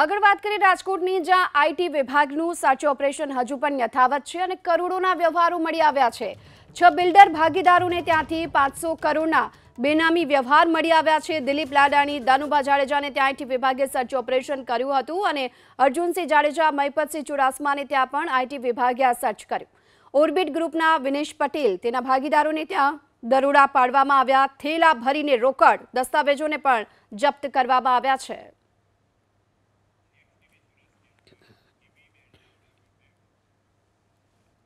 આગળ વાત કરીએ રાજકોટની જ્યાં આઈટી વિભાગનું સાચું ઓપરેશન હજુ પણ યથાવત છે અને કરોડોના વ્યવહારો મળી આવ્યા છે છ બિલ્ડર ભાગીદારોને ત્યાંથી પાંચસો કરોડના બેનામી વ્યવહાર મળી આવ્યા છે દિલીપ લાડાણી દાનુભા જાડેજાને ત્યાં આઈટી વિભાગે સર્ચ ઓપરેશન કર્યું હતું અને અર્જુનસિંહ જાડેજા મહિપતસિંહ ચુડાસમાને ત્યાં પણ આઈટી વિભાગે આ સર્ચ કર્યું ઓર્બિટ ગ્રુપના વિનેશ પટેલ તેના ભાગીદારોને ત્યાં દરોડા પાડવામાં આવ્યા થેલા ભરીને રોકડ દસ્તાવેજોને પણ જપ્ત કરવામાં આવ્યા છે